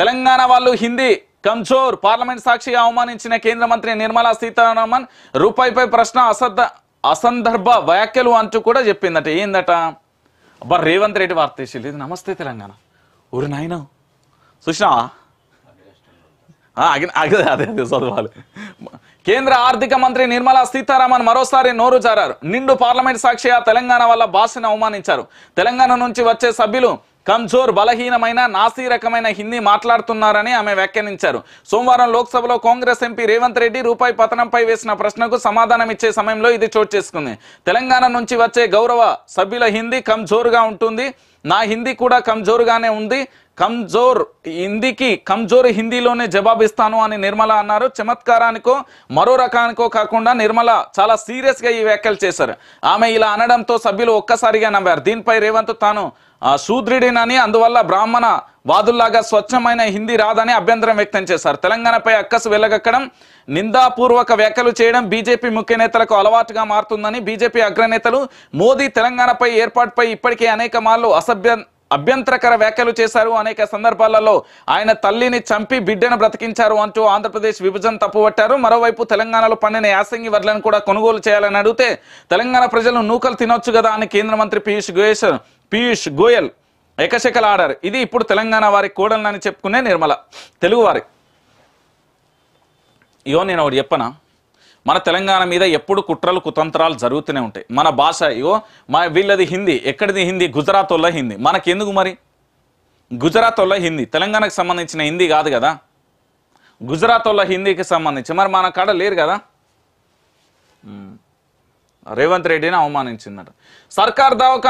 తెలంగాణ వాళ్ళు హిందీ కంచోర్ పార్లమెంట్ సాక్షిగా అవమానించిన కేంద్ర మంత్రి నిర్మలా సీతారామన్ రూపాయిపై ప్రశ్న అసద అసందర్భ వ్యాఖ్యలు అంటూ కూడా చెప్పిందట ఏందట అబ్బా రేవంత్ రెడ్డి వార్త ఇది నమస్తే తెలంగాణ ఊరు నాయన సుష్మా అదే అదే అదే చదవాలి కేంద్ర ఆర్థిక మంత్రి నిర్మలా సీతారామన్ మరోసారి నోరు జారారు నిండు పార్లమెంట్ సాక్షిగా తెలంగాణ వల్ల భాషను అవమానించారు తెలంగాణ నుంచి వచ్చే సభ్యులు కంజోర్ బలహీనమైన నాసీ రకమైన హిందీ మాట్లాడుతున్నారని ఆమె వ్యాఖ్యానించారు సోమవారం లోక్సభలో కాంగ్రెస్ ఎంపీ రేవంత్ రెడ్డి రూపాయి పతనంపై వేసిన ప్రశ్నకు సమాధానం ఇచ్చే సమయంలో ఇది చోటు చేసుకుంది తెలంగాణ నుంచి వచ్చే గౌరవ సభ్యుల హిందీ కమ్జోర్గా ఉంటుంది నా హిందీ కూడా కంజోర్గానే ఉంది కంజోర్ హిందీకి కంజోర్ హిందీలోనే జవాబిస్తాను అని నిర్మల అన్నారు చమత్కారానికో మరో రకానికో కాకుండా నిర్మల చాలా సీరియస్గా ఈ వ్యాఖ్యలు చేశారు ఆమె ఇలా అనడంతో సభ్యులు ఒక్కసారిగా నవ్వారు దీనిపై రేవంత్ తాను సూద్రుడినని అందువల్ల బ్రాహ్మణ వాదుల్లాగా స్వచ్ఛమైన హిందీ రాదని అభ్యంతరం వ్యక్తం చేశారు తెలంగాణపై అక్కసు వెలగక్కడం నిందాపూర్వక వ్యాఖ్యలు చేయడం బీజేపీ ముఖ్య నేతలకు అలవాటుగా మారుతుందని బీజేపీ అగ్రనేతలు మోదీ తెలంగాణపై ఏర్పాటుపై ఇప్పటికే అనేక మార్లు అసభ్య అభ్యంతరకర వ్యాఖ్యలు చేశారు అనేక సందర్భాలలో ఆయన తల్లిని చంపి బిడ్డను బ్రతికించారు అంటూ ఆంధ్రప్రదేశ్ విభజన తప్పుపట్టారు మరోవైపు తెలంగాణలో పండిన యాసంగి వర్లను కూడా కొనుగోలు చేయాలని అడిగితే తెలంగాణ ప్రజలు నూకలు తినొచ్చు కదా అని కేంద్ర మంత్రి పీయూష్ గోయేశ్వర్ పీయూష్ గోయల్ ఏకశకల ఆడారు ఇది ఇప్పుడు తెలంగాణ వారి కోడలని చెప్పుకునే నిర్మల తెలుగువారి ఇగో నేను ఒకటి చెప్పనా మన తెలంగాణ మీద ఎప్పుడు కుట్రలు కుతంత్రాలు జరుగుతూనే ఉంటాయి మన భాష ఇగో మా వీళ్ళది హిందీ ఎక్కడిది హిందీ గుజరాత్ వల్ల హిందీ మనకెందుకు మరి గుజరాత్ వల్ల హిందీ తెలంగాణకు సంబంధించిన హిందీ కాదు కదా గుజరాత్ వల్ల హిందీకి సంబంధించి మరి మన కాడ లేరు కదా రేవంత్ రెడ్డిని అవమానించిందట సర్కార్ దవాఖాన